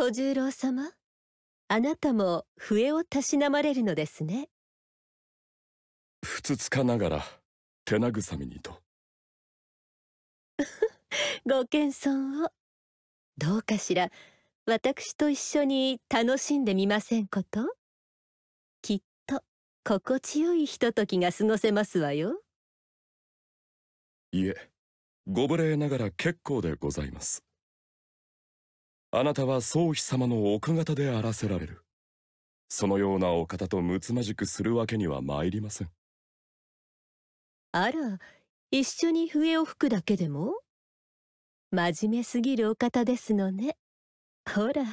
小十郎様あなたも笛をたしなまれるのですねふつつかながら手慰みにと ご謙遜をどうかしら私と一緒に楽しんでみませんこときっと心地よいひとときが過ごせますわよいえご無礼ながら結構でございますあなたは宗妃様の奥方であらせられる。そのようなお方とむつまじくするわけには参りません。あら、一緒に笛を吹くだけでも真面目すぎるお方ですのね。ほら、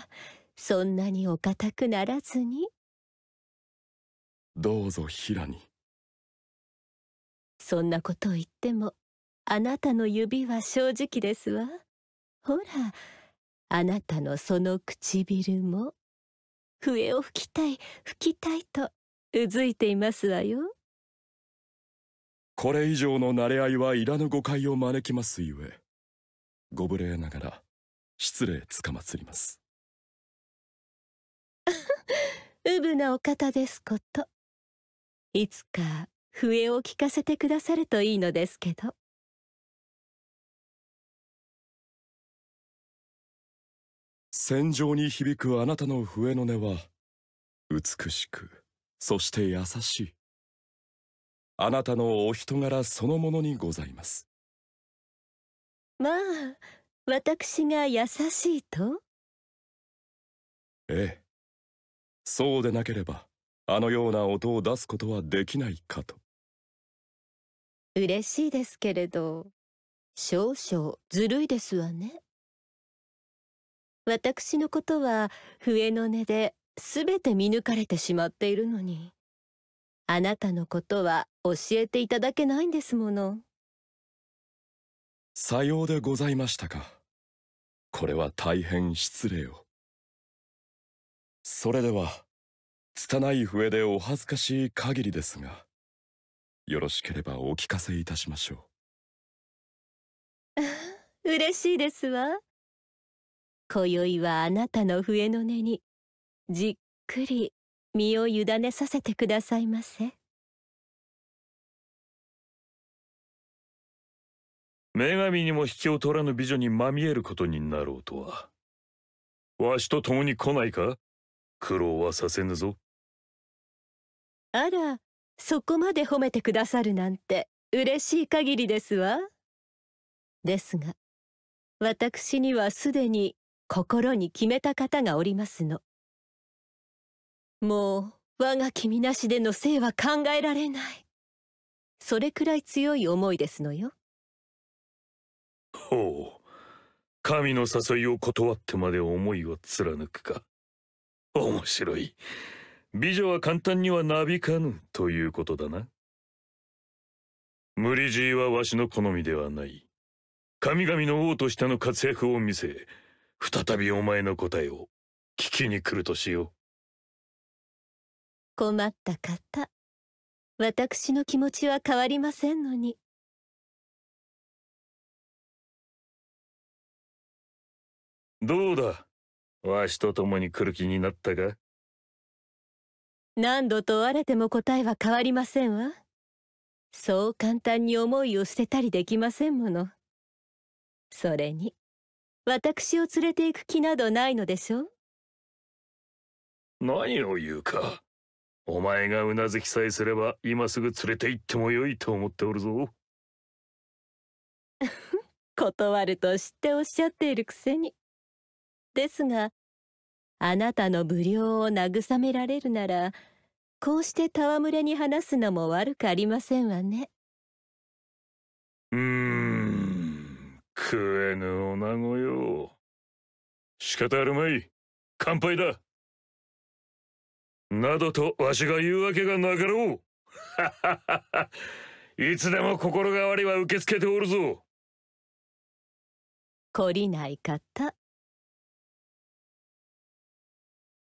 そんなにお堅くならずに。どうぞ、平に。そんなことを言っても、あなたの指は正直ですわ。ほら、あなたのその唇も笛を吹きたい吹きたいとうずいていますわよこれ以上の馴れ合いはいらぬ誤解を招きますゆえご無礼ながら失礼つかまつります うぶなお方ですこといつか笛を聞かせてくださるといいのですけど戦場に響くあなたの笛の音は美しくそして優しいあなたのお人柄そのものにございますまあ私が優しいとええそうでなければあのような音を出すことはできないかと嬉しいですけれど少々ずるいですわね私のことは笛の音ですべて見抜かれてしまっているのにあなたのことは教えていただけないんですものさようでございましたかこれは大変失礼をそれでは拙い笛でお恥ずかしい限りですがよろしければお聞かせいたしましょう 嬉しいですわ今宵はあなたの笛の音にじっくり身を委ねさせてくださいませ女神にも引きを取らぬ美女にまみえることになろうとはわしと共に来ないか苦労はさせぬぞあらそこまで褒めてくださるなんて嬉しい限りですわですが私にはすでに心に決めた方がおりますのもう我が君なしでの生は考えられないそれくらい強い思いですのよほう神の誘いを断ってまで思いを貫くか面白い美女は簡単にはなびかぬということだな無理強いはわしの好みではない神々の王としての活躍を見せ再びお前の答えを聞きに来るとしよう困った方私の気持ちは変わりませんのにどうだわしと共に来る気になったか何度問われても答えは変わりませんわそう簡単に思いを捨てたりできませんものそれに私を連れて行く気などないのでしょう何を言うかお前がうなずきさえすれば今すぐ連れて行ってもよいと思っておるぞ 断ると知っておっしゃっているくせにですがあなたの無量を慰められるならこうして戯れに話すのも悪くありませんわねうーん食えぬ女子よ仕方あるまい乾杯だなどとわしが言うわけがなかろう いつでも心変わりは受け付けておるぞ懲りない方